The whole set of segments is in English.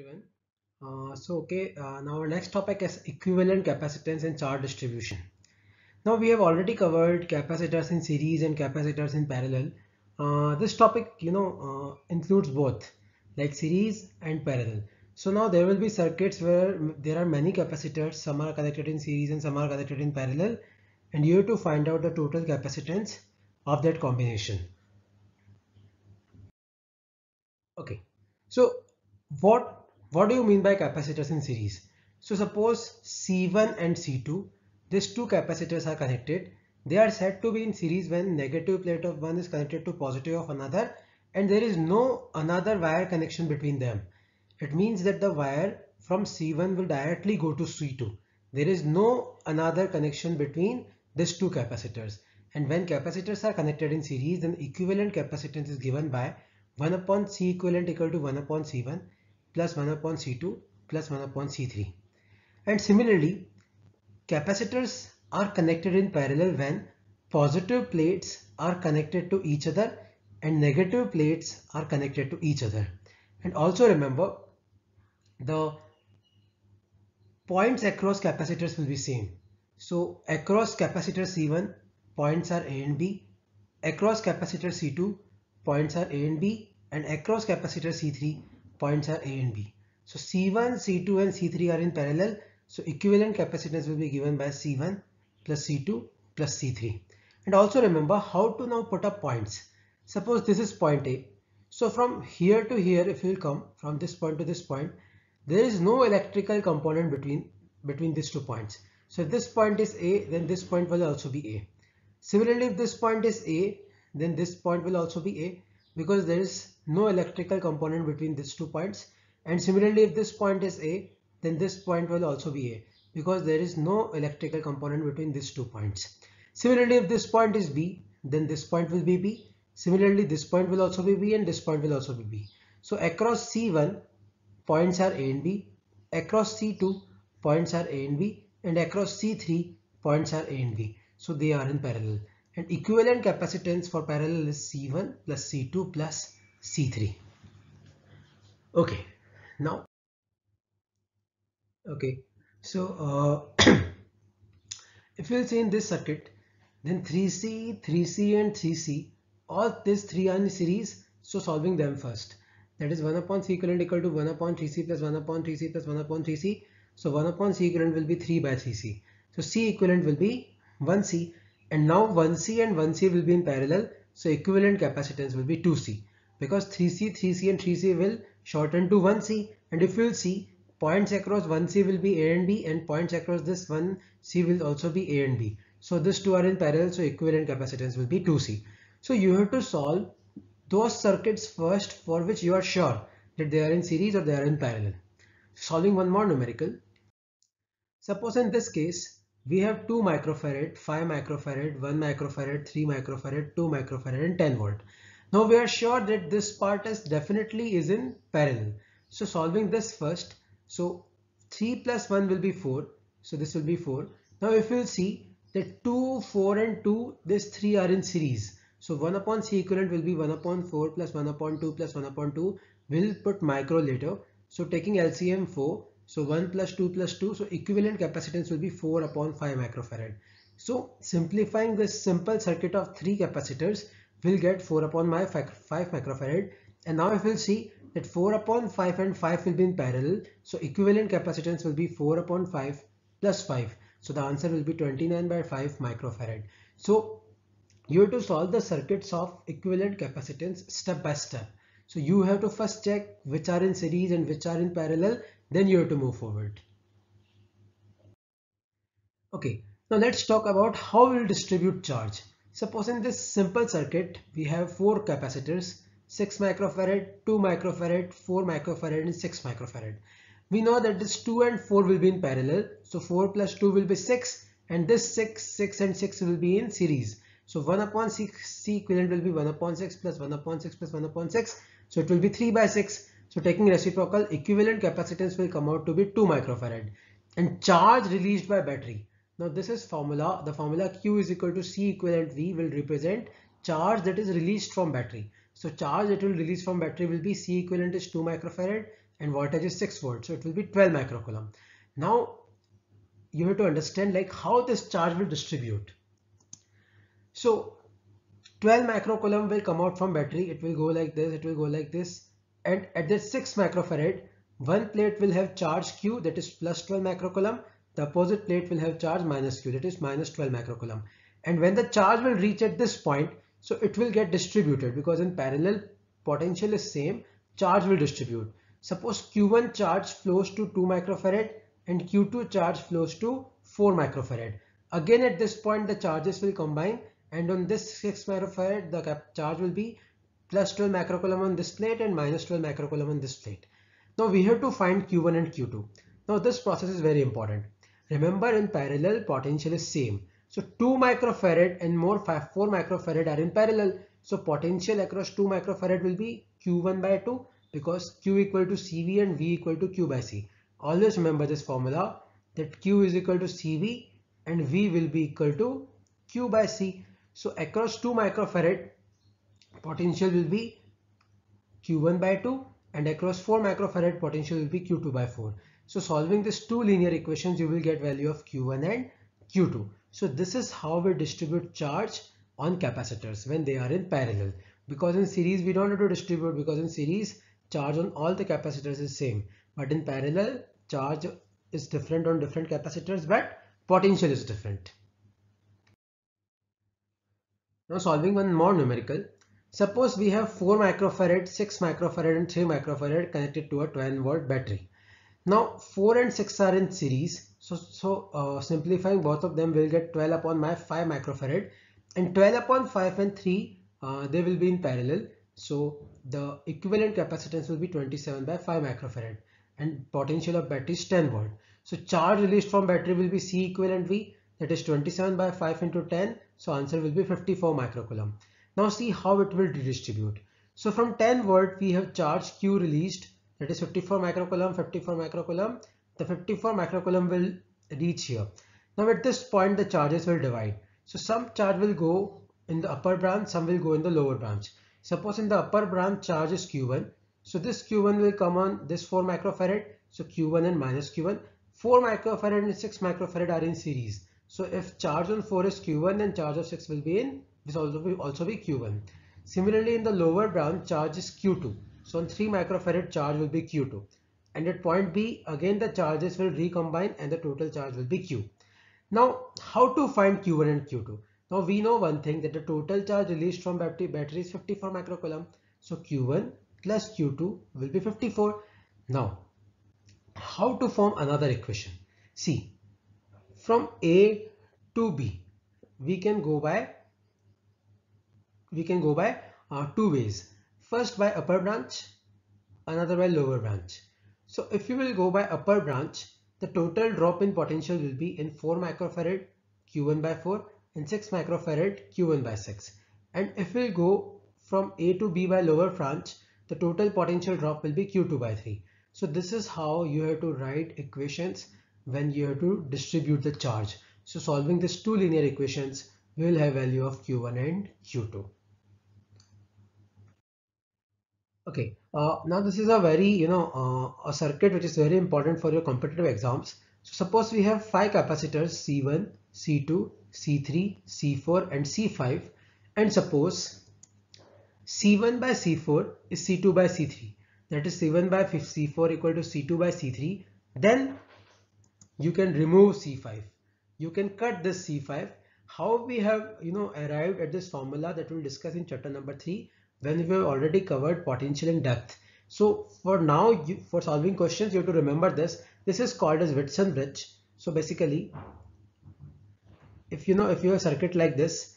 everyone. Uh, so okay, uh, now our next topic is equivalent capacitance and charge distribution. Now we have already covered capacitors in series and capacitors in parallel. Uh, this topic, you know, uh, includes both like series and parallel. So now there will be circuits where there are many capacitors, some are connected in series and some are connected in parallel. And you have to find out the total capacitance of that combination. Okay, so what what do you mean by capacitors in series? So suppose C1 and C2, these two capacitors are connected. They are said to be in series when negative plate of one is connected to positive of another and there is no another wire connection between them. It means that the wire from C1 will directly go to C2. There is no another connection between these two capacitors. And when capacitors are connected in series, then equivalent capacitance is given by 1 upon C equivalent equal to 1 upon C1 plus 1 upon C2 plus 1 upon C3. And similarly, capacitors are connected in parallel when positive plates are connected to each other and negative plates are connected to each other. And also remember, the points across capacitors will be same. So across capacitor C1, points are A and B. Across capacitor C2, points are A and B. And across capacitor C3, points are A and B. So C1, C2 and C3 are in parallel. So equivalent capacitance will be given by C1 plus C2 plus C3. And also remember how to now put up points. Suppose this is point A. So from here to here, if you come from this point to this point, there is no electrical component between, between these two points. So if this point is A, then this point will also be A. Similarly, if this point is A, then this point will also be A because there is no electrical component between these two points and similarly if this point is A then this point will also be A because there is no electrical component between these two points. Similarly if this point is B then this point will be B. Similarly this point will also be B and this point will also be B. So across C1 points are A and B, across C2 points are A and B and across C3 points are A and B. So they are in parallel and equivalent capacitance for parallel is C1 plus C2 plus C3. Okay, now, okay, so uh, if you'll see in this circuit, then 3C, 3C and 3C, all these three are in series, so solving them first. That is 1 upon C equivalent equal to 1 upon 3C plus 1 upon 3C plus 1 upon 3C. So 1 upon C equivalent will be 3 by 3C. So C equivalent will be 1C and now 1C and 1C will be in parallel so equivalent capacitance will be 2C because 3C, 3C and 3C will shorten to 1C and if you'll see points across 1C will be A and B and points across this 1C will also be A and B. So these two are in parallel so equivalent capacitance will be 2C. So you have to solve those circuits first for which you are sure that they are in series or they are in parallel. Solving one more numerical. Suppose in this case we have 2 microfarad, 5 microfarad, 1 microfarad, 3 microfarad, 2 microfarad and 10 volt. Now we are sure that this part is definitely is in parallel. So solving this first, so 3 plus 1 will be 4. So this will be 4. Now if we'll see that 2, 4 and 2, these 3 are in series. So 1 upon C equivalent will be 1 upon 4 plus 1 upon 2 plus 1 upon 2. We'll put micro later. So taking LCM 4, so 1 plus 2 plus 2, so equivalent capacitance will be 4 upon 5 microfarad. So simplifying this simple circuit of 3 capacitors will get 4 upon my 5 microfarad. And now if we will see that 4 upon 5 and 5 will be in parallel. So equivalent capacitance will be 4 upon 5 plus 5. So the answer will be 29 by 5 microfarad. So you have to solve the circuits of equivalent capacitance step by step. So you have to first check which are in series and which are in parallel then you have to move forward okay now let's talk about how we'll distribute charge suppose in this simple circuit we have four capacitors 6 microfarad 2 microfarad 4 microfarad and 6 microfarad we know that this 2 and 4 will be in parallel so 4 plus 2 will be 6 and this 6 6 and 6 will be in series so 1 upon 6 C equivalent will be 1 upon 6 plus 1 upon 6 plus 1 upon 6 so it will be 3 by 6 so taking reciprocal, equivalent capacitance will come out to be 2 microfarad and charge released by battery. Now this is formula, the formula Q is equal to C equivalent V will represent charge that is released from battery. So charge that will release from battery will be C equivalent is 2 microfarad and voltage is 6 volts. So it will be 12 microcoulomb. Now you have to understand like how this charge will distribute. So 12 microcoulomb will come out from battery. It will go like this. It will go like this and at the 6 microfarad, one plate will have charge Q that is plus 12 microcoulomb. The opposite plate will have charge minus Q that is minus 12 microcoulomb. And when the charge will reach at this point, so it will get distributed because in parallel potential is same, charge will distribute. Suppose Q1 charge flows to 2 microfarad and Q2 charge flows to 4 microfarad. Again at this point the charges will combine and on this 6 microfarad the charge will be plus 12 macro column on this plate and minus 12 macro column on this plate. Now we have to find Q1 and Q2. Now this process is very important. Remember in parallel potential is same. So 2 microfarad and more 5, 4 microfarad are in parallel. So potential across 2 microfarad will be Q1 by 2 because Q equal to CV and V equal to Q by C. Always remember this formula that Q is equal to CV and V will be equal to Q by C. So across 2 microfarad potential will be q1 by 2 and across 4 microfarad potential will be q2 by 4. So solving these two linear equations you will get value of q1 and q2. So this is how we distribute charge on capacitors when they are in parallel because in series we don't have to distribute because in series charge on all the capacitors is same but in parallel charge is different on different capacitors but potential is different. Now solving one more numerical Suppose we have 4 microfarad, 6 microfarad and 3 microfarad connected to a 12 volt battery. Now 4 and 6 are in series. So, so uh, simplifying both of them will get 12 upon my 5 microfarad and 12 upon 5 and 3 uh, they will be in parallel. So the equivalent capacitance will be 27 by 5 microfarad and potential of battery is 10 volt. So charge released from battery will be C equivalent V that is 27 by 5 into 10. So answer will be 54 microcoulomb. Now see how it will redistribute. So from 10 volt we have charge Q released that is 54 microcoulomb, 54 microcoulomb. The 54 microcoulomb will reach here. Now at this point the charges will divide. So some charge will go in the upper branch, some will go in the lower branch. Suppose in the upper branch charge is Q1. So this Q1 will come on this 4 microfarad. So Q1 and minus Q1. 4 microfarad and 6 microfarad are in series. So if charge on 4 is Q1 then charge of 6 will be in is also be, also be Q1. Similarly, in the lower branch, charge is Q2. So on 3 microfarad charge will be Q2. And at point B, again the charges will recombine and the total charge will be Q. Now, how to find Q1 and Q2? Now we know one thing that the total charge released from battery, battery is 54 microcoulomb. So Q1 plus Q2 will be 54. Now, how to form another equation? See, from A to B, we can go by we can go by uh, two ways. First by upper branch, another by lower branch. So if you will go by upper branch, the total drop in potential will be in 4 microfarad Q1 by 4 and 6 microfarad Q1 by 6. And if we'll go from A to B by lower branch, the total potential drop will be Q2 by 3. So this is how you have to write equations when you have to distribute the charge. So solving these two linear equations will have value of Q1 and Q2. Okay, uh, now this is a very, you know, uh, a circuit which is very important for your competitive exams. So suppose we have five capacitors C1, C2, C3, C4 and C5 and suppose C1 by C4 is C2 by C3 that is C1 by C4 equal to C2 by C3 then you can remove C5 you can cut this C5 how we have you know arrived at this formula that we'll discuss in chapter number 3 when we have already covered potential in depth. So for now, you, for solving questions, you have to remember this. This is called as Whitson bridge. So basically, if you know, if you have a circuit like this,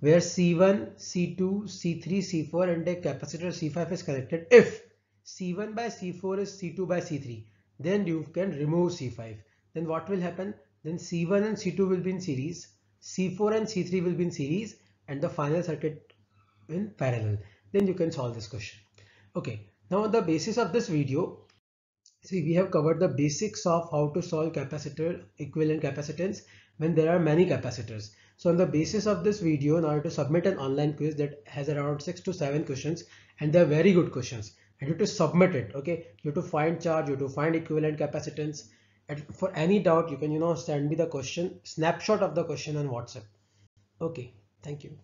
where C1, C2, C3, C4 and a capacitor C5 is connected, if C1 by C4 is C2 by C3, then you can remove C5. Then what will happen? Then C1 and C2 will be in series, C4 and C3 will be in series and the final circuit in parallel then you can solve this question okay now on the basis of this video see we have covered the basics of how to solve capacitor equivalent capacitance when there are many capacitors so on the basis of this video in order to submit an online quiz that has around six to seven questions and they're very good questions and you have to submit it okay you have to find charge you have to find equivalent capacitance and for any doubt you can you know send me the question snapshot of the question on whatsapp okay thank you